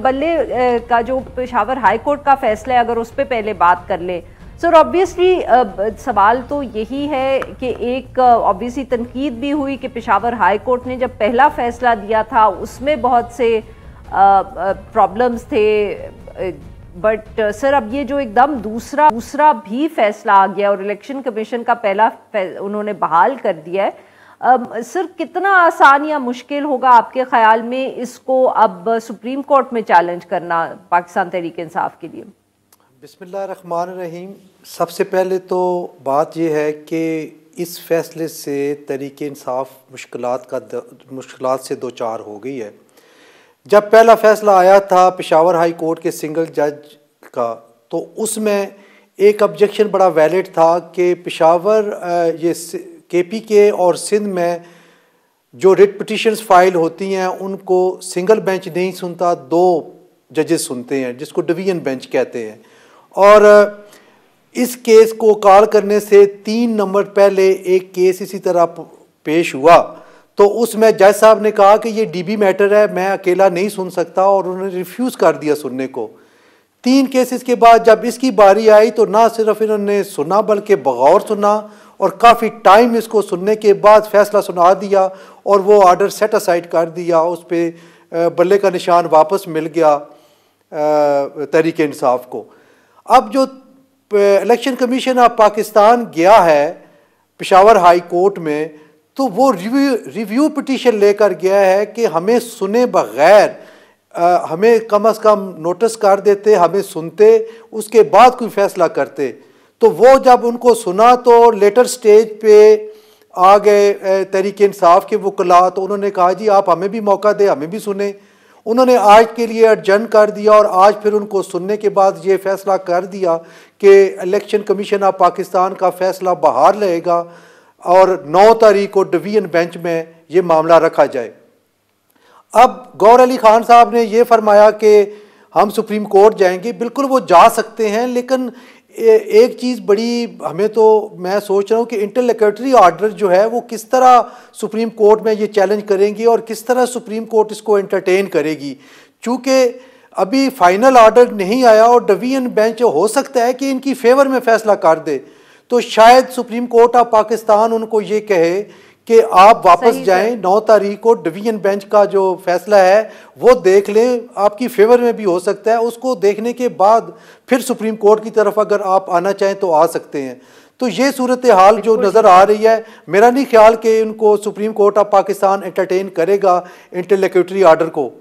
बल्ले का जो पेशावर हाई कोर्ट का फैसला है अगर उस पर पहले बात कर ले सर ऑब्वियसली सवाल तो यही है कि एक ऑब्वियसली तनकीद भी हुई कि पेशावर हाई कोर्ट ने जब पहला फैसला दिया था उसमें बहुत से प्रॉब्लम्स थे बट सर अब ये जो एकदम दूसरा दूसरा भी फैसला आ गया और इलेक्शन कमीशन का पहला उन्होंने बहाल कर दिया है सर कितना आसान या मुश्किल होगा आपके ख्याल में इसको अब सुप्रीम कोर्ट में चैलेंज करना पाकिस्तान तहरीक इंसाफ के लिए बसमान रहीम सबसे पहले तो बात यह है कि इस फैसले से तरीके इंसाफ मुश्किल का मुश्किल से दो चार हो गई है जब पहला फैसला आया था पिशावर हाई कोर्ट के सिंगल जज का तो उसमें एक ऑब्जेक्शन बड़ा वैलिड था कि पिशावर ये के और सिंध में जो रिट पटिशन्स फाइल होती हैं उनको सिंगल बेंच नहीं सुनता दो जजेस सुनते हैं जिसको डिवीजन बेंच कहते हैं और इस केस को कॉल करने से तीन नंबर पहले एक केस इसी तरह पेश हुआ तो उसमें जज साहब ने कहा कि ये डीबी मैटर है मैं अकेला नहीं सुन सकता और उन्होंने रिफ्यूज़ कर दिया सुनने को तीन केसेस के बाद जब इसकी बारी आई तो ना सिर्फ इन्होंने सुना बल्कि बगौर सुना और काफ़ी टाइम इसको सुनने के बाद फैसला सुना दिया और वो आर्डर सेट असाइड कर दिया उस पर बल्ले का निशान वापस मिल गया तहरीक इंसाफ को अब जो इलेक्शन कमीशन ऑफ पाकिस्तान गया है पिशावर हाई कोर्ट में तो वो रिव्यू रिव्यू पटिशन लेकर गया है कि हमें सुने बगैर हमें कम अज़ कम नोटिस कर देते हमें सुनते उसके बाद कोई फैसला करते तो वो जब उनको सुना तो लेटर स्टेज पे आ गए तहरीक इंसाफ के वकला तो उन्होंने कहा जी आप हमें भी मौका दें हमें भी सुने उन्होंने आज के लिए अर्जन कर दिया और आज फिर उनको सुनने के बाद ये फैसला कर दिया कि इलेक्शन कमीशन ऑफ पाकिस्तान का फैसला बाहर लेगा और नौ तारीख को डिवीजन बेंच में ये मामला रखा जाए अब गौर अली खान साहब ने यह फरमाया कि हम सुप्रीम कोर्ट जाएंगे बिल्कुल वो जा सकते हैं लेकिन ए, एक चीज़ बड़ी हमें तो मैं सोच रहा हूँ कि इंटरलेक्टरी ऑर्डर जो है वो किस तरह सुप्रीम कोर्ट में ये चैलेंज करेंगी और किस तरह सुप्रीम कोर्ट इसको एंटरटेन करेगी चूँकि अभी फाइनल ऑर्डर नहीं आया और डिवीजन बेंच हो सकता है कि इनकी फेवर में फैसला कर दे तो शायद सुप्रीम कोर्ट ऑफ पाकिस्तान उनको ये कहे कि आप वापस जाएं नौ तारीख को डिवीजन बेंच का जो फैसला है वो देख लें आपकी फेवर में भी हो सकता है उसको देखने के बाद फिर सुप्रीम कोर्ट की तरफ अगर आप आना चाहें तो आ सकते हैं तो ये सूरत हाल जो नज़र आ रही है मेरा नहीं ख्याल कि उनको supreme court of Pakistan entertain करेगा इंटेलेक्यूटरी आर्डर को